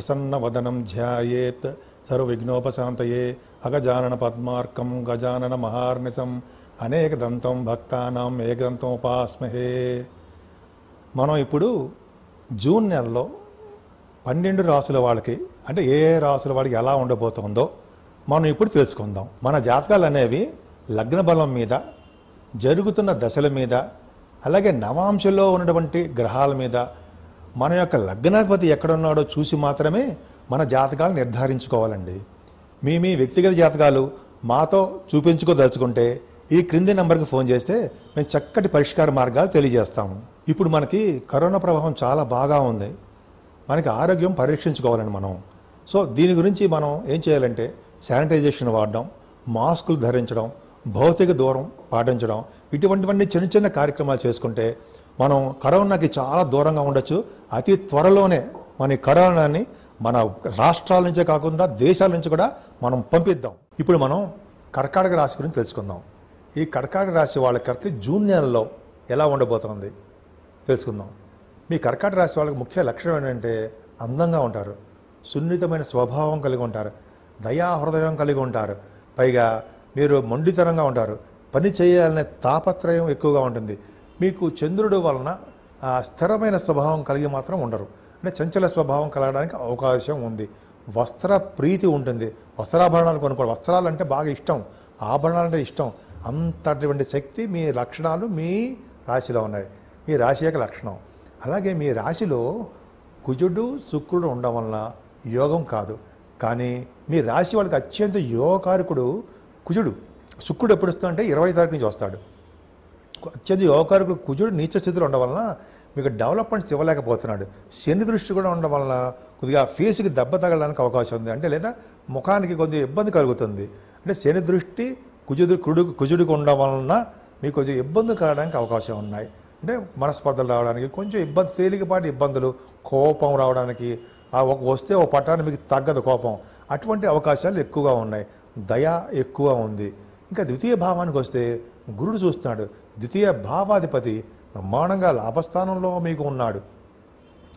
ప్రసన్న వదనం ధ్యాయేత్ సర్వవిఘ్నోపశాంతయే అగజానన పద్మార్కం గజానన మహార్నిసం అనేక దంతం ఏ గ్రంథం ఉపాస్మహే మనం ఇప్పుడు జూన్ నెలలో పన్నెండు రాసుల వాళ్ళకి అంటే ఏ రాసుల వాడికి ఎలా ఉండబోతుందో మనం ఇప్పుడు తెలుసుకుందాం మన జాతకాలు అనేవి లగ్న బలం మీద జరుగుతున్న దశల మీద అలాగే నవాంశలో ఉన్నటువంటి గ్రహాల మీద మన యొక్క లగ్నాధిపతి ఎక్కడున్నాడో చూసి మాత్రమే మన జాతకాలు నిర్ధారించుకోవాలండి మీ మీ వ్యక్తిగత జాతకాలు మాతో చూపించుకోదలుచుకుంటే ఈ క్రింది నెంబర్కి ఫోన్ చేస్తే మేము చక్కటి పరిష్కార మార్గాలు తెలియజేస్తాము ఇప్పుడు మనకి కరోనా ప్రభావం చాలా బాగా ఉంది మనకి ఆరోగ్యం పరీక్షించుకోవాలండి మనం సో దీని గురించి మనం ఏం చేయాలంటే శానిటైజేషన్ వాడడం మాస్కులు ధరించడం భౌతిక దూరం పాటించడం ఇటువంటివన్నీ చిన్న చిన్న కార్యక్రమాలు చేసుకుంటే మనం కరోనాకి చాలా దూరంగా ఉండొచ్చు అతి త్వరలోనే మన కరోనాని మన రాష్ట్రాల నుంచే కాకుండా దేశాల నుంచి కూడా మనం పంపిద్దాం ఇప్పుడు మనం కర్కాటక రాశి గురించి తెలుసుకుందాం ఈ కర్కాటక రాశి వాళ్ళ కరెక్ట్ జూన్ నెలలో ఎలా ఉండబోతోంది తెలుసుకుందాం మీ కర్కాటక రాశి వాళ్ళకి ముఖ్య లక్షణం ఏంటంటే అందంగా ఉంటారు సున్నితమైన స్వభావం కలిగి ఉంటారు దయాహృదయం కలిగి ఉంటారు పైగా మీరు మొండితనంగా ఉంటారు పని చేయాలనే తాపత్రయం ఎక్కువగా ఉంటుంది మీకు చంద్రుడు వలన స్థిరమైన స్వభావం కలిగి మాత్రం ఉండరు అంటే చంచల స్వభావం కలగడానికి అవకాశం ఉంది వస్త్ర ప్రీతి ఉంటుంది వస్త్రాభరణాలు కొనుక్కోవడం వస్త్రాలు అంటే బాగా ఇష్టం ఆభరణాలు అంటే ఇష్టం అంతటువంటి శక్తి మీ లక్షణాలు మీ రాశిలో ఉన్నాయి మీ రాశి యొక్క లక్షణం అలాగే మీ రాశిలో కుజుడు శుక్రుడు ఉండడం వలన యోగం కాదు కానీ మీ రాశి వాళ్ళకి అత్యంత యోగకారకుడు కుజుడు శుక్రుడు ఎప్పుడు వస్తుందంటే ఇరవై తారీఖు నుంచి వస్తాడు అత్యధిక యోగకారకుడు కుజుడు నీచ స్థితిలో వలన మీకు డెవలప్మెంట్స్ ఇవ్వలేకపోతున్నాడు శని దృష్టి కూడా ఉండడం వలన కొద్దిగా ఫేస్కి దెబ్బ తగలడానికి అవకాశం ఉంది అంటే లేదా ముఖానికి కొంత ఇబ్బంది కలుగుతుంది అంటే శని దృష్టి కుజుడు కుడు కుజుడికి ఉండడం వలన మీకు కొంచెం ఇబ్బందులు కలగడానికి అవకాశం ఉన్నాయి అంటే మనస్పర్ధలు రావడానికి కొంచెం ఇబ్బంది తేలికపాటి ఇబ్బందులు కోపం రావడానికి ఆ ఒక వస్తే ఒక పట్టాన్ని మీకు తగ్గదు కోపం అటువంటి అవకాశాలు ఎక్కువగా ఉన్నాయి దయ ఎక్కువ ఉంది ఇంకా ద్వితీయ భావానికి వస్తే గురుడు చూస్తున్నాడు ద్వితీయ భావాధిపతి బ్రహ్మాండంగా లాభస్థానంలో మీకు ఉన్నాడు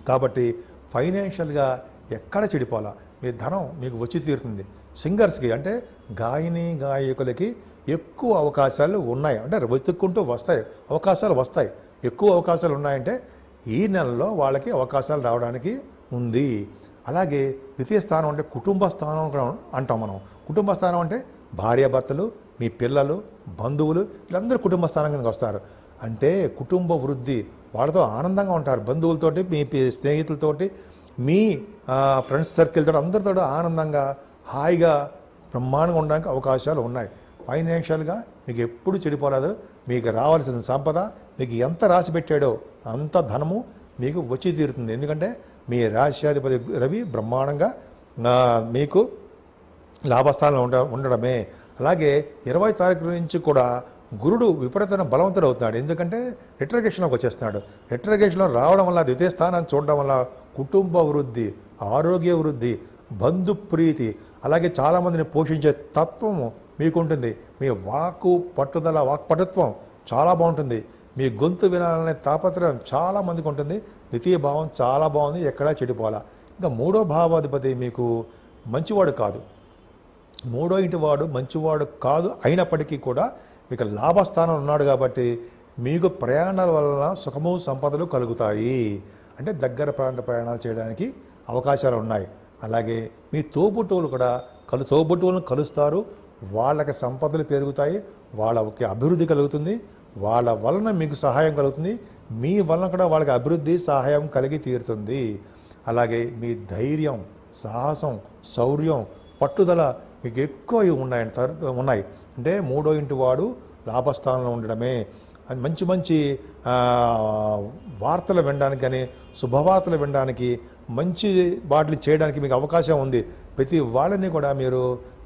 కాబట్టి ఫైనాన్షియల్గా ఎక్కడ చెడిపోవాలా మీ ధనం మీకు వచ్చి తీరుతుంది సింగర్స్కి అంటే గాయని గాయకులకి ఎక్కువ అవకాశాలు ఉన్నాయి అంటే వెతుక్కుంటూ వస్తాయి అవకాశాలు వస్తాయి ఎక్కువ అవకాశాలు ఉన్నాయంటే ఈ నెలలో వాళ్ళకి అవకాశాలు రావడానికి ఉంది అలాగే ద్వితీయ స్థానం అంటే కుటుంబ స్థానం అంటాం మనం కుటుంబ స్థానం అంటే భార్యాభర్తలు మీ పిల్లలు బంధువులు వీళ్ళందరూ కుటుంబ కనుక వస్తారు అంటే కుటుంబ వృద్ధి వాళ్ళతో ఆనందంగా ఉంటారు బంధువులతోటి మీ స్నేహితులతోటి మీ ఫ్రెండ్స్ సర్కిల్తో అందరితో ఆనందంగా హాయిగా బ్రహ్మాండంగా ఉండడానికి అవకాశాలు ఉన్నాయి ఫైనాన్షియల్గా మీకు ఎప్పుడు చెడిపోరాదు మీకు రావాల్సిన సంపద మీకు ఎంత రాసి పెట్టాడో అంత ధనము మీకు వచ్చి తీరుతుంది ఎందుకంటే మీ రాశ్యాధిపతి రవి బ్రహ్మాండంగా మీకు లాభస్థానంలో ఉండ ఉండడమే అలాగే ఇరవై తారీఖు నుంచి కూడా గురుడు విపరీతమైన బలవంతుడు అవుతాడు ఎందుకంటే రిట్రగేషన్లోకి వచ్చేస్తున్నాడు రిట్రగేషన్లో రావడం వల్ల ద్వితీయ స్థానాన్ని చూడడం వల్ల కుటుంబ వృద్ధి ఆరోగ్య వృద్ధి బంధు ప్రీతి అలాగే చాలామందిని పోషించే తత్వం మీకుంటుంది మీ వాకు పట్టుదల వాక్ పటుత్వం చాలా బాగుంటుంది మీ గొంతు వినాలనే తాపత్రయం చాలా మందికి ఉంటుంది ద్వితీయ భావం చాలా బాగుంది ఎక్కడా చెడిపోవాలా ఇంకా మూడో భావాధిపతి మీకు మంచివాడు కాదు మూడో ఇంటి వాడు మంచివాడు కాదు అయినప్పటికీ కూడా మీకు లాభస్థానం ఉన్నాడు కాబట్టి మీకు ప్రయాణాల వలన సుఖము సంపదలు కలుగుతాయి అంటే దగ్గర ప్రాంత ప్రయాణాలు చేయడానికి అవకాశాలు ఉన్నాయి అలాగే మీ తోబుట్టువులు కూడా కలు తోబుట్టువులను కలుస్తారు వాళ్ళకి సంపదలు పెరుగుతాయి వాళ్ళకి అభివృద్ధి కలుగుతుంది వాళ్ళ వలన మీకు సహాయం కలుగుతుంది మీ వలన కూడా వాళ్ళకి అభివృద్ధి సహాయం కలిగి తీరుతుంది అలాగే మీ ధైర్యం సాహసం శౌర్యం పట్టుదల మీకు ఎక్కువ ఉన్నాయి ఉన్నాయి అంటే మూడో ఇంటి వాడు లాభస్థానంలో ఉండడమే అది మంచి మంచి వార్తలు వినడానికి కానీ శుభవార్తలు వినడానికి మంచి వాటిని చేయడానికి మీకు అవకాశం ఉంది ప్రతి వాళ్ళని కూడా మీరు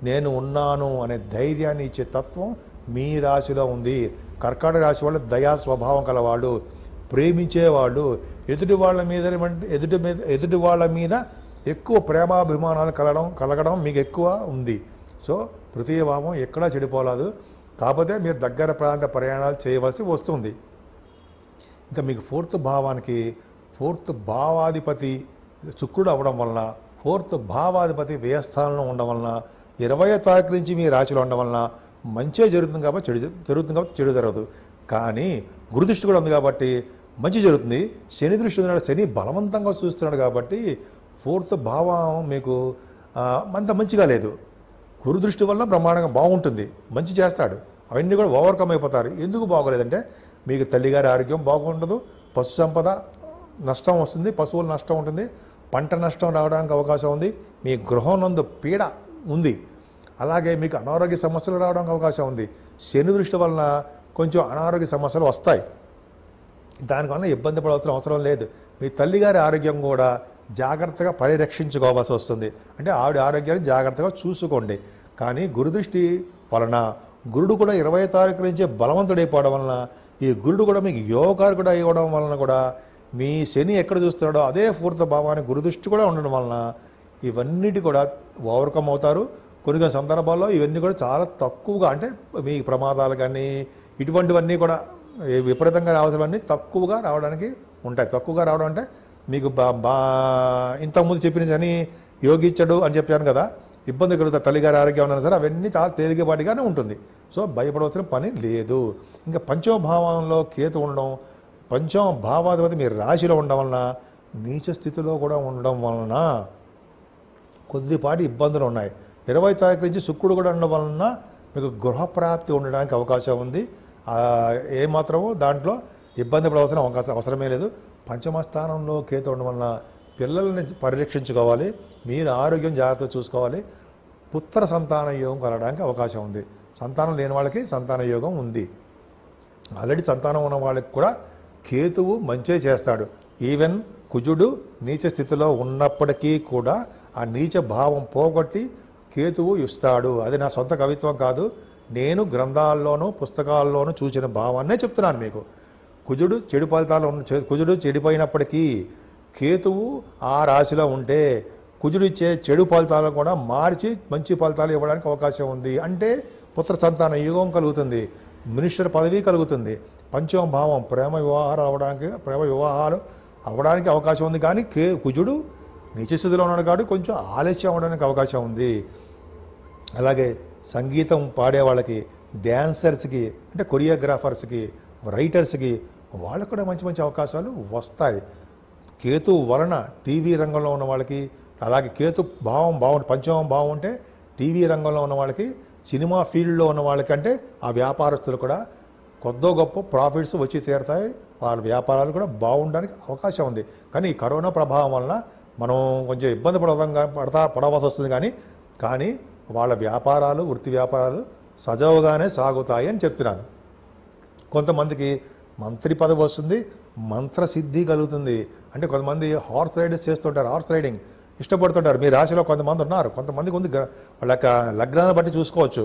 నేను ఉన్నాను అనే ధైర్యాన్ని ఇచ్చే తత్వం మీ రాశిలో ఉంది కర్కాటక రాశి వాళ్ళు దయా స్వభావం కలవాళ్ళు ప్రేమించేవాళ్ళు ఎదుటి వాళ్ళ మీద ఎదుటి మీద ఎదుటి వాళ్ళ మీద ఎక్కువ ప్రేమాభిమానాలు కలగడం కలగడం మీకు ఎక్కువ ఉంది సో భావం ఎక్కడా చెడిపోలేదు కాకపోతే మీరు దగ్గర ప్రాంత ప్రయాణాలు చేయవలసి వస్తుంది ఇంకా మీకు ఫోర్త్ భావానికి ఫోర్త్ భావాధిపతి శుక్రుడు అవ్వడం వలన ఫోర్త్ భావాధిపతి వ్యయస్థానంలో ఉండడం వలన ఇరవై తారీఖు నుంచి మీ రాశిలో ఉండడం వలన మంచే జరుగుతుంది కాబట్టి చెడు జరుగుతుంది కాబట్టి చెడు జరగదు కానీ గురుదృష్టి కూడా ఉంది కాబట్టి మంచి జరుగుతుంది శని దృష్టి ఉన్నాడు శని బలవంతంగా చూస్తున్నాడు కాబట్టి ఫోర్త్ భావం మీకు అంత మంచిగా లేదు గురు దృష్టి వల్ల బ్రహ్మాండంగా బాగుంటుంది మంచి చేస్తాడు అవన్నీ కూడా ఓవర్కమ్ అయిపోతారు ఎందుకు బాగోలేదంటే మీకు తల్లిగారి ఆరోగ్యం బాగుండదు పశు సంపద నష్టం వస్తుంది పశువుల నష్టం ఉంటుంది పంట నష్టం రావడానికి అవకాశం ఉంది మీ గృహం నందు పీడ ఉంది అలాగే మీకు అనారోగ్య సమస్యలు రావడానికి అవకాశం ఉంది శని దృష్టి వలన కొంచెం అనారోగ్య సమస్యలు వస్తాయి దానివల్ల ఇబ్బంది పడవలసిన అవసరం లేదు మీ తల్లిగారి ఆరోగ్యం కూడా జాగ్రత్తగా పరిరక్షించుకోవాల్సి వస్తుంది అంటే ఆవిడ ఆరోగ్యాన్ని జాగ్రత్తగా చూసుకోండి కానీ గురుదృష్టి వలన గురుడు కూడా ఇరవై తారీఖు నుంచి బలవంతుడైపోవడం వలన ఈ గురుడు కూడా మీకు యోగకారకుడు అయ్యడం వలన కూడా మీ శని ఎక్కడ చూస్తున్నాడో అదే పూర్త భావాన్ని గురుదృష్టి కూడా ఉండడం వలన ఇవన్నిటి కూడా ఓవర్కమ్ అవుతారు కొన్ని సందర్భాల్లో ఇవన్నీ కూడా చాలా తక్కువగా అంటే మీ ప్రమాదాలు కానీ ఇటువంటివన్నీ కూడా విపరీతంగా రావాల్సినవన్నీ తక్కువగా రావడానికి ఉంటాయి తక్కువగా రావడం అంటే మీకు బా బా ఇంతకుముందు చెప్పిన అని యోగించడు అని చెప్పాను కదా ఇబ్బంది కలుగుతా తల్లిగారి ఆరోగ్యం ఉన్నా సరే అవన్నీ చాలా తేలికపాటిగానే ఉంటుంది సో భయపడవలసిన పని లేదు ఇంకా పంచమభావంలో కేతు ఉండడం పంచమ భావాధిపతి మీ రాశిలో ఉండడం వలన నీచ స్థితిలో కూడా ఉండడం వలన కొద్దిపాటి ఇబ్బందులు ఉన్నాయి ఇరవై తారీఖు నుంచి శుక్రుడు కూడా ఉండడం వలన మీకు గృహప్రాప్తి ఉండడానికి అవకాశం ఉంది ఏమాత్రమో దాంట్లో ఇబ్బంది పడవలసిన అవకాశం అవసరమే లేదు పంచమ స్థానంలో కేతు ఉండడం వలన పిల్లల్ని పరిరక్షించుకోవాలి మీరు ఆరోగ్యం జాగ్రత్తగా చూసుకోవాలి పుత్ర సంతాన యోగం కలగడానికి అవకాశం ఉంది సంతానం లేని వాళ్ళకి సంతాన యోగం ఉంది ఆల్రెడీ సంతానం ఉన్న వాళ్ళకి కూడా కేతువు మంచే చేస్తాడు ఈవెన్ కుజుడు నీచ స్థితిలో ఉన్నప్పటికీ కూడా ఆ నీచ భావం పోగొట్టి కేతువు ఇస్తాడు అది నా సొంత కవిత్వం కాదు నేను గ్రంథాల్లోనూ పుస్తకాల్లోనూ చూసిన భావాన్నే చెప్తున్నాను మీకు కుజుడు చెడు ఫలితాలు కుజుడు చెడిపోయినప్పటికీ కేతువు ఆ రాశిలో ఉంటే కుజుడు ఇచ్చే చెడు ఫలితాలను కూడా మార్చి మంచి ఫలితాలు ఇవ్వడానికి అవకాశం ఉంది అంటే పుత్ర సంతాన యోగం కలుగుతుంది మినిస్టర్ పదవి కలుగుతుంది పంచమ భావం ప్రేమ వివాహాలు అవ్వడానికి ప్రేమ వివాహాలు అవ్వడానికి అవకాశం ఉంది కానీ కే కుజుడు నిత్యస్థితిలో ఉన్నాడు కాబట్టి కొంచెం ఆలస్యం అవ్వడానికి అవకాశం ఉంది అలాగే సంగీతం పాడే వాళ్ళకి డ్యాన్సర్స్కి అంటే కొరియోగ్రాఫర్స్కి రైటర్స్కి వాళ్ళకు కూడా మంచి మంచి అవకాశాలు వస్తాయి కేతు వలన టీవీ రంగంలో ఉన్న వాళ్ళకి అలాగే కేతు భావం బాగుంటే పంచమం బాగుంటే టీవీ రంగంలో ఉన్న వాళ్ళకి సినిమా ఫీల్డ్లో ఉన్న వాళ్ళకంటే ఆ వ్యాపారస్తులు కూడా కొద్దో గొప్ప ప్రాఫిట్స్ వచ్చి తీరుతాయి వాళ్ళ వ్యాపారాలు కూడా బాగుండడానికి అవకాశం ఉంది కానీ ఈ కరోనా ప్రభావం వలన మనం కొంచెం ఇబ్బంది పడదాం పడతా పడవలసి వస్తుంది కానీ కానీ వాళ్ళ వ్యాపారాలు వృత్తి వ్యాపారాలు సజావుగానే సాగుతాయి అని చెప్తున్నాను కొంతమందికి మంత్రి పదవి వస్తుంది మంత్రసిద్ధి కలుగుతుంది అంటే కొంతమంది హార్స్ రైడర్స్ చేస్తుంటారు హార్స్ రైడింగ్ ఇష్టపడుతుంటారు మీ రాశిలో కొంతమంది ఉన్నారు కొంతమందికి ఉంది వాళ్ళ యొక్క లగ్నాన్ని బట్టి చూసుకోవచ్చు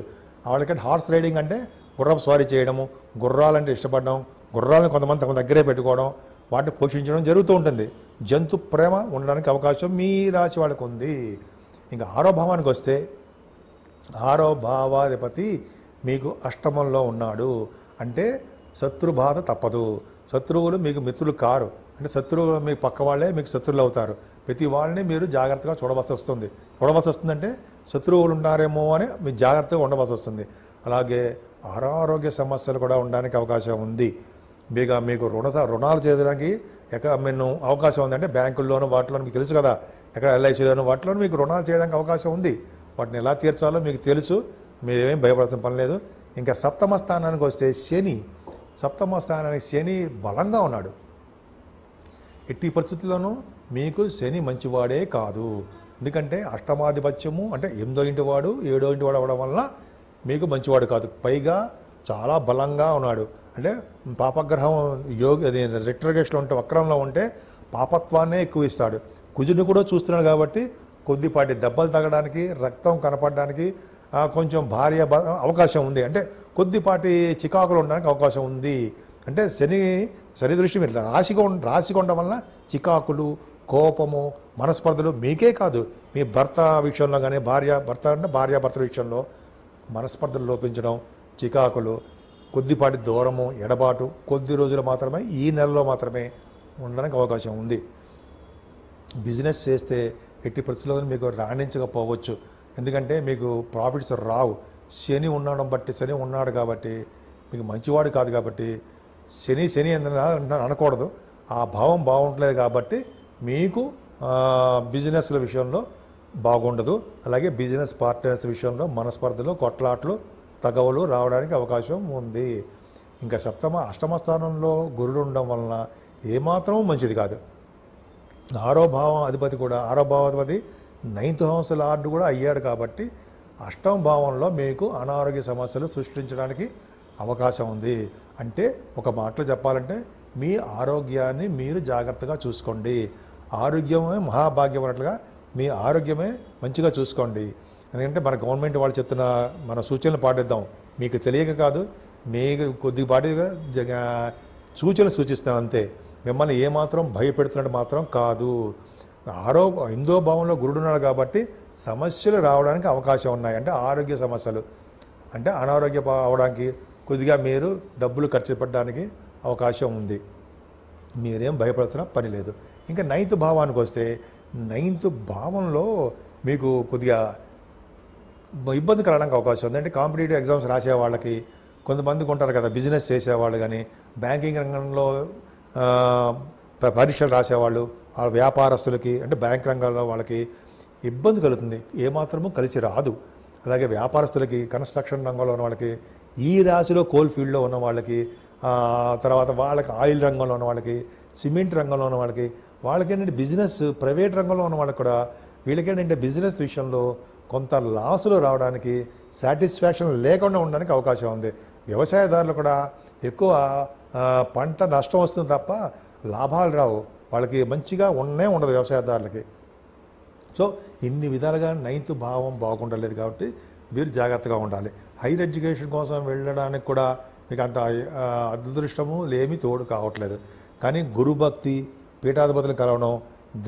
వాళ్ళకి హార్స్ రైడింగ్ అంటే గుర్రం స్వారీ చేయడము గుర్రాలంటే ఇష్టపడడం గుర్రాలను కొంతమంది తమ దగ్గరే పెట్టుకోవడం వాటిని పోషించడం జరుగుతూ ఉంటుంది జంతు ప్రేమ ఉండడానికి అవకాశం మీ రాశి వాళ్ళకు ఉంది ఇంకా ఆరోభావానికి వస్తే ఆరో భావాధిపతి మీకు అష్టమంలో ఉన్నాడు అంటే శత్రుబాధ తప్పదు శత్రువులు మీకు మిత్రులు కారు అంటే శత్రువులు మీ పక్క వాళ్ళే మీకు శత్రువులు అవుతారు ప్రతి వాళ్ళని మీరు జాగ్రత్తగా చూడవలసి వస్తుంది చూడవలసి వస్తుందంటే శత్రువులు ఉన్నారేమో అని మీరు జాగ్రత్తగా ఉండవలసి వస్తుంది అలాగే అనారోగ్య సమస్యలు కూడా ఉండడానికి అవకాశం ఉంది మీగా మీకు రుణ రుణాలు చేయడానికి ఎక్కడ మేము అవకాశం ఉందంటే బ్యాంకుల్లోనూ వాటిలోనూ మీకు తెలుసు కదా ఎక్కడ ఎల్ఐసిలోనూ వాటిలోనూ మీకు రుణాలు చేయడానికి అవకాశం ఉంది వాటిని ఎలా తీర్చాలో మీకు తెలుసు మీరేమేం భయపడాల్సిన పని లేదు ఇంకా సప్తమ స్థానానికి వస్తే శని సప్తమ స్థానానికి శని బలంగా ఉన్నాడు ఎట్టి పరిస్థితుల్లోనూ మీకు శని మంచివాడే కాదు ఎందుకంటే అష్టమాధిపత్యము అంటే ఎనిమిదో ఇంటి వాడు ఏడో ఇంటి వాడు అవడం వల్ల మీకు మంచివాడు కాదు పైగా చాలా బలంగా ఉన్నాడు అంటే పాపగ్రహం యోగి రిట్రగేషన్లో ఉంటే వక్రంలో ఉంటే పాపత్వాన్నే ఎక్కువ ఇస్తాడు కుజుని కూడా చూస్తున్నాడు కాబట్టి కొద్దిపాటి దెబ్బలు తగ్గడానికి రక్తం కనపడడానికి కొంచెం భార్య అవకాశం ఉంది అంటే కొద్దిపాటి చికాకులు ఉండడానికి అవకాశం ఉంది అంటే శని శని దృష్టి మీరు రాసి రాసి ఉండడం వలన చికాకులు కోపము మనస్పర్ధలు మీకే కాదు మీ భర్త విషయంలో కానీ భార్య భర్త అంటే భార్య భర్త విషయంలో మనస్పర్ధలు లోపించడం చికాకులు కొద్దిపాటి దూరము ఎడబాటు కొద్ది రోజులు మాత్రమే ఈ నెలలో మాత్రమే ఉండడానికి అవకాశం ఉంది బిజినెస్ చేస్తే ఎట్టి పరిస్థితుల్లో మీకు రాణించకపోవచ్చు ఎందుకంటే మీకు ప్రాఫిట్స్ రావు శని ఉన్నాడు బట్టి శని ఉన్నాడు కాబట్టి మీకు మంచివాడు కాదు కాబట్టి శని శని అనకూడదు ఆ భావం బాగుంటలేదు కాబట్టి మీకు బిజినెస్ల విషయంలో బాగుండదు అలాగే బిజినెస్ పార్ట్నర్స్ విషయంలో మనస్పర్ధలు కొట్లాట్లు తగవలు రావడానికి అవకాశం ఉంది ఇంకా సప్తమ అష్టమ స్థానంలో గురుడు ఉండడం వలన ఏమాత్రం మంచిది కాదు ఆరో భావం అధిపతి కూడా ఆరో అధిపతి నైన్త్ హౌస్ లార్డు కూడా అయ్యాడు కాబట్టి అష్టమ భావంలో మీకు అనారోగ్య సమస్యలు సృష్టించడానికి అవకాశం ఉంది అంటే ఒక మాటలో చెప్పాలంటే మీ ఆరోగ్యాన్ని మీరు జాగ్రత్తగా చూసుకోండి ఆరోగ్యమే మహాభాగ్యం అన్నట్లుగా మీ ఆరోగ్యమే మంచిగా చూసుకోండి ఎందుకంటే మన గవర్నమెంట్ వాళ్ళు చెప్తున్న మన సూచనలు పాటిద్దాం మీకు తెలియక కాదు మీకు కొద్దిపాటిగా సూచనలు సూచిస్తాను అంతే మిమ్మల్ని ఏమాత్రం భయపెడుతున్నట్టు మాత్రం కాదు ఆరో హిందో భావంలో గురుడున్నాడు కాబట్టి సమస్యలు రావడానికి అవకాశం ఉన్నాయి అంటే ఆరోగ్య సమస్యలు అంటే అనారోగ్య అవడానికి కొద్దిగా మీరు డబ్బులు ఖర్చు పెట్టడానికి అవకాశం ఉంది మీరేం భయపడుతున్న పని లేదు ఇంకా నైన్త్ భావానికి వస్తే నైన్త్ భావంలో మీకు కొద్దిగా ఇబ్బంది కలడానికి అవకాశం ఉంది అంటే కాంపిటేటివ్ ఎగ్జామ్స్ రాసే వాళ్ళకి కొంతమందికి ఉంటారు కదా బిజినెస్ చేసేవాళ్ళు కానీ బ్యాంకింగ్ రంగంలో పరీక్షలు రాసేవాళ్ళు వాళ్ళ వ్యాపారస్తులకి అంటే బ్యాంక్ రంగంలో వాళ్ళకి ఇబ్బంది కలుగుతుంది ఏమాత్రము కలిసి రాదు అలాగే వ్యాపారస్తులకి కన్స్ట్రక్షన్ రంగంలో ఉన్న వాళ్ళకి ఈ రాశిలో కోల్ ఫీల్డ్లో ఉన్న వాళ్ళకి తర్వాత వాళ్ళకి ఆయిల్ రంగంలో ఉన్న వాళ్ళకి సిమెంట్ రంగంలో ఉన్న వాళ్ళకి వాళ్ళకి ఏంటంటే బిజినెస్ ప్రైవేట్ రంగంలో ఉన్న వాళ్ళకి కూడా వీళ్ళకి ఏంటంటే బిజినెస్ విషయంలో కొంత లాసులు రావడానికి సాటిస్ఫాక్షన్ లేకుండా ఉండడానికి అవకాశం ఉంది వ్యవసాయదారులు కూడా ఎక్కువ పంట నష్టం వస్తుంది తప్ప లాభాలు రావు వాళ్ళకి మంచిగా ఉన్నే ఉండదు వ్యవసాయదారులకి సో ఇన్ని విధాలుగా నైన్త్ భావం బాగుండలేదు కాబట్టి మీరు జాగ్రత్తగా ఉండాలి హైయర్ ఎడ్యుకేషన్ కోసం వెళ్ళడానికి కూడా మీకు అంత అదృష్టము లేమీ తోడు కావట్లేదు కానీ గురుభక్తి పీఠాధిపతులు కలవడం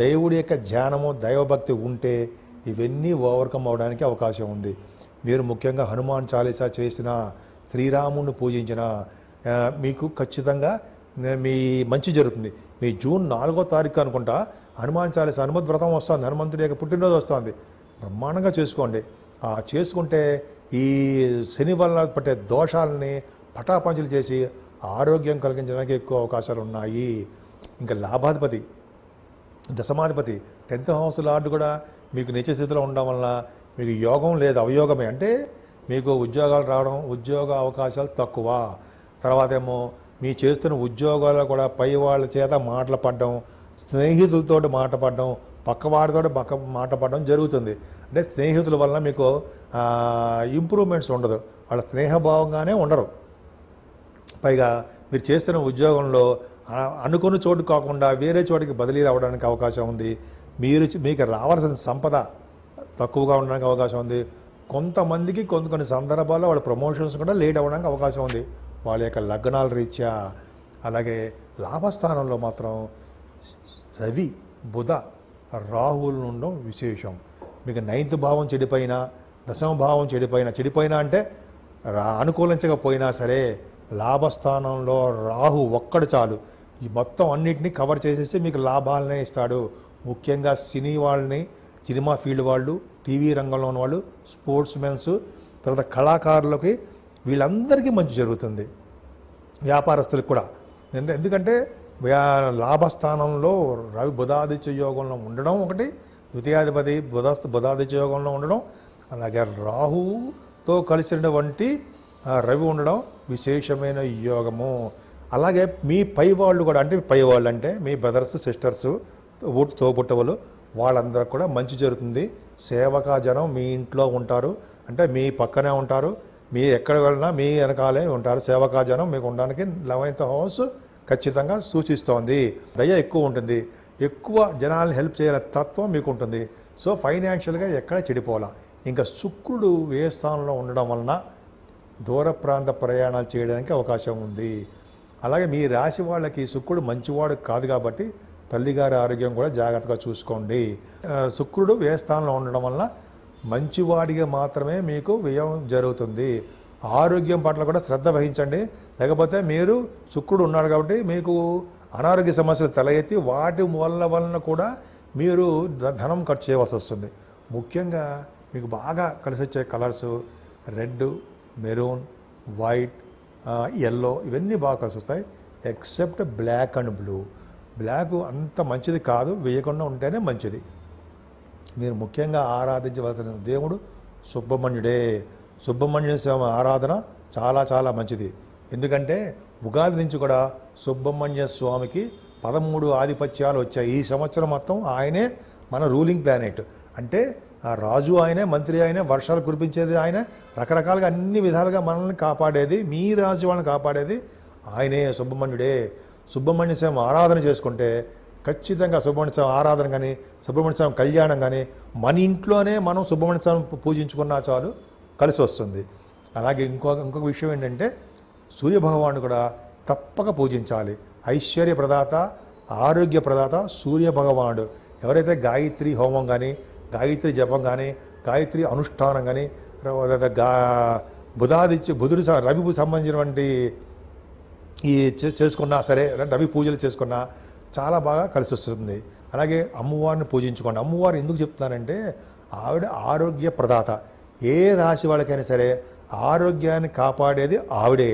దేవుడి యొక్క ధ్యానము దైవభక్తి ఉంటే ఇవన్నీ ఓవర్కమ్ అవడానికి అవకాశం ఉంది మీరు ముఖ్యంగా హనుమాన్ చాలీసా చేసిన శ్రీరాముడిని పూజించిన మీకు ఖచ్చితంగా మీ మంచి జరుగుతుంది మీ జూన్ నాలుగో తారీఖు అనుకుంటా హనుమాన్ చాలీస హనుమద్ వ్రతం వస్తుంది హనుమంతుడి యొక్క పుట్టినరోజు వస్తుంది బ్రహ్మాండంగా చేసుకోండి చేసుకుంటే ఈ శని వల్ల పట్టే దోషాలని పటాపంచలు చేసి ఆరోగ్యం కలిగించడానికి ఎక్కువ అవకాశాలు ఉన్నాయి ఇంకా లాభాధిపతి దశమాధిపతి టెన్త్ హౌస్ లార్డ్ కూడా మీకు నిత్య స్థితిలో ఉండడం వల్ల మీకు యోగం లేదు అవయోగమే అంటే మీకు ఉద్యోగాలు రావడం ఉద్యోగ అవకాశాలు తక్కువ తర్వాత ఏమో మీ చేస్తున్న ఉద్యోగాల్లో కూడా పై వాళ్ళ చేత మాటలు పడడం స్నేహితులతో మాట పడడం పక్కవాడితో పక్క మాట పడడం జరుగుతుంది అంటే స్నేహితుల వల్ల మీకు ఇంప్రూవ్మెంట్స్ ఉండదు వాళ్ళ స్నేహభావంగానే ఉండరు పైగా మీరు చేస్తున్న ఉద్యోగంలో అనుకున్న చోటు కాకుండా వేరే చోటికి బదిలీ రావడానికి అవకాశం ఉంది మీరు మీకు రావాల్సిన సంపద తక్కువగా ఉండడానికి అవకాశం ఉంది కొంతమందికి కొన్ని కొన్ని సందర్భాల్లో వాళ్ళ ప్రమోషన్స్ కూడా లేట్ అవ్వడానికి అవకాశం ఉంది వాళ్ళ యొక్క లగ్నాల రీత్యా అలాగే లాభస్థానంలో మాత్రం రవి బుధ రాహువులు ఉండడం విశేషం మీకు నైన్త్ భావం చెడిపోయినా దశమ భావం చెడిపోయినా చెడిపోయినా అంటే అనుకూలించకపోయినా సరే లాభస్థానంలో రాహు ఒక్కడు చాలు ఈ మొత్తం అన్నింటినీ కవర్ చేసేసి మీకు లాభాలనే ఇస్తాడు ముఖ్యంగా సినీ వాళ్ళని సినిమా ఫీల్డ్ వాళ్ళు టీవీ రంగంలో ఉన్న వాళ్ళు స్పోర్ట్స్ మెన్స్ తర్వాత కళాకారులకి వీళ్ళందరికీ మంచి జరుగుతుంది వ్యాపారస్తులకు కూడా ఎందుకంటే లాభస్థానంలో రవి బుధాదిత్య యోగంలో ఉండడం ఒకటి ద్వితీయాధిపతి బుధస్థ బుధాదిత్య యోగంలో ఉండడం అలాగే రాహుతో కలిసినటువంటి రవి ఉండడం విశేషమైన యోగము అలాగే మీ పై వాళ్ళు కూడా అంటే పై వాళ్ళు అంటే మీ బ్రదర్స్ సిస్టర్స్ ఓటు తోబుట్టవలు వాళ్ళందరికి కూడా మంచి జరుగుతుంది సేవకాజనం మీ ఇంట్లో ఉంటారు అంటే మీ పక్కనే ఉంటారు మీరు ఎక్కడ వెళ్ళినా మీ వెనకాలే ఉంటారు సేవకా జనం మీకు ఉండడానికి లవైన్త్ హౌస్ ఖచ్చితంగా సూచిస్తోంది దయ ఎక్కువ ఉంటుంది ఎక్కువ జనాలను హెల్ప్ చేయాల తత్వం మీకు ఉంటుంది సో ఫైనాన్షియల్గా ఎక్కడ చెడిపోవాలా ఇంకా శుక్రుడు ఏ స్థానంలో ఉండడం వలన దూర ప్రాంత ప్రయాణాలు చేయడానికి అవకాశం ఉంది అలాగే మీ రాశి వాళ్ళకి శుక్రుడు మంచివాడు కాదు కాబట్టి తల్లిగారి ఆరోగ్యం కూడా జాగ్రత్తగా చూసుకోండి శుక్రుడు ఏ స్థానంలో ఉండడం వలన మంచివాడిగా మాత్రమే మీకు వ్యయం జరుగుతుంది ఆరోగ్యం పట్ల కూడా శ్రద్ధ వహించండి లేకపోతే మీరు శుక్రుడు ఉన్నాడు కాబట్టి మీకు అనారోగ్య సమస్యలు తల ఎత్తి వాటి వల్ల వలన కూడా మీరు ధనం ఖర్చు చేయవలసి వస్తుంది ముఖ్యంగా మీకు బాగా కలిసి వచ్చే colours red maroon white yellow ఇవన్నీ బాగా కలిసి వస్తాయి except black and blue black అంత మంచిది కాదు వేయకుండా ఉంటేనే మంచిది మీరు ముఖ్యంగా ఆరాధించవలసిన దేవుడు సుబ్రహ్మణ్యుడే సుబ్రహ్మణ్యుని స్వామి ఆరాధన చాలా చాలా మంచిది ఎందుకంటే ఉగాది నుంచి కూడా సుబ్రహ్మణ్య స్వామికి పదమూడు ఆధిపత్యాలు వచ్చాయి ఈ సంవత్సరం మొత్తం ఆయనే మన రూలింగ్ ప్లానెట్ అంటే రాజు ఆయనే మంత్రి ఆయనే వర్షాలు కురిపించేది ఆయన రకరకాలుగా అన్ని విధాలుగా మనల్ని కాపాడేది మీ రాజు వాళ్ళని కాపాడేది ఆయనే సుబ్రహ్మణ్యుడే సుబ్రహ్మణ్య స్వామి ఆరాధన చేసుకుంటే ఖచ్చితంగా సుబ్రహ్మణ్య స్వామి ఆరాధన కానీ సుబ్రహ్మణ్య స్వామి కళ్యాణం కానీ మన ఇంట్లోనే మనం సుబ్రహ్మణ్య స్వామి పూజించుకున్నా చాలు కలిసి వస్తుంది అలాగే ఇంకొక ఇంకొక విషయం ఏంటంటే సూర్యభగవాను కూడా తప్పక పూజించాలి ఐశ్వర్య ప్రదాత ఆరోగ్య ప్రదాత సూర్యభగవానుడు ఎవరైతే గాయత్రి హోమం కానీ గాయత్రి జపం కానీ గాయత్రి అనుష్ఠానం కానీ గా బుధాదిత్య బుధుడు రవికి సంబంధించినటువంటి ఈ చేసుకున్నా సరే రవి పూజలు చేసుకున్నా చాలా బాగా కలిసి వస్తుంది అలాగే అమ్మవారిని పూజించుకోండి అమ్మవారు ఎందుకు చెప్తున్నానంటే ఆవిడ ఆరోగ్య ప్రదాత ఏ రాశి వాళ్ళకైనా సరే ఆరోగ్యాన్ని కాపాడేది ఆవిడే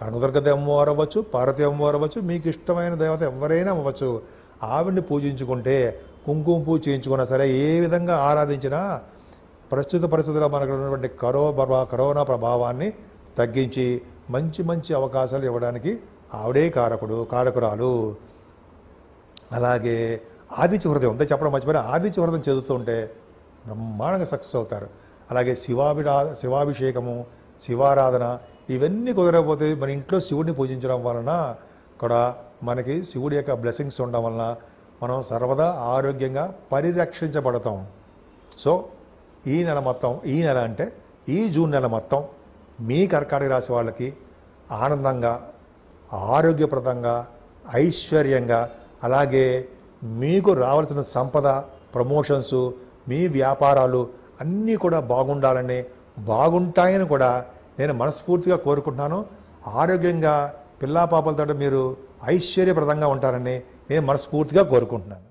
కనదుర్గ అమ్మవారు అవ్వచ్చు పార్వతి అమ్మవారు అవ్వచ్చు మీకు ఇష్టమైన దేవత ఎవరైనా అవ్వచ్చు ఆవిడ్ని పూజించుకుంటే కుంకుమ పూజ చేయించుకున్నా సరే ఏ విధంగా ఆరాధించినా ప్రస్తుత పరిస్థితుల్లో మనకు ఉన్నటువంటి కరో కరోనా ప్రభావాన్ని తగ్గించి మంచి మంచి అవకాశాలు ఇవ్వడానికి ఆవిడే కారకుడు కారకురాలు అలాగే ఆదిచి హృదయం ఉందే చెప్పడం మర్చిపోయి ఆదిచి హృదయం చదువుతుంటే బ్రహ్మాండంగా సక్సెస్ అవుతారు అలాగే శివాభిరా శివాభిషేకము శివారాధన ఇవన్నీ కుదరకపోతే మన ఇంట్లో శివుడిని పూజించడం వలన కూడా మనకి శివుడి యొక్క బ్లెస్సింగ్స్ ఉండడం వలన మనం సర్వదా ఆరోగ్యంగా పరిరక్షించబడతాం సో ఈ నెల మొత్తం ఈ నెల అంటే ఈ జూన్ నెల మొత్తం మీ కర్కాటక రాశి వాళ్ళకి ఆనందంగా ఆరోగ్యప్రదంగా ఐశ్వర్యంగా అలాగే మీకు రావాల్సిన సంపద ప్రమోషన్స్ మీ వ్యాపారాలు అన్నీ కూడా బాగుండాలని బాగుంటాయని కూడా నేను మనస్ఫూర్తిగా కోరుకుంటున్నాను ఆరోగ్యంగా పిల్లా పాపలతో మీరు ఐశ్వర్యప్రదంగా ఉంటారని నేను మనస్ఫూర్తిగా కోరుకుంటున్నాను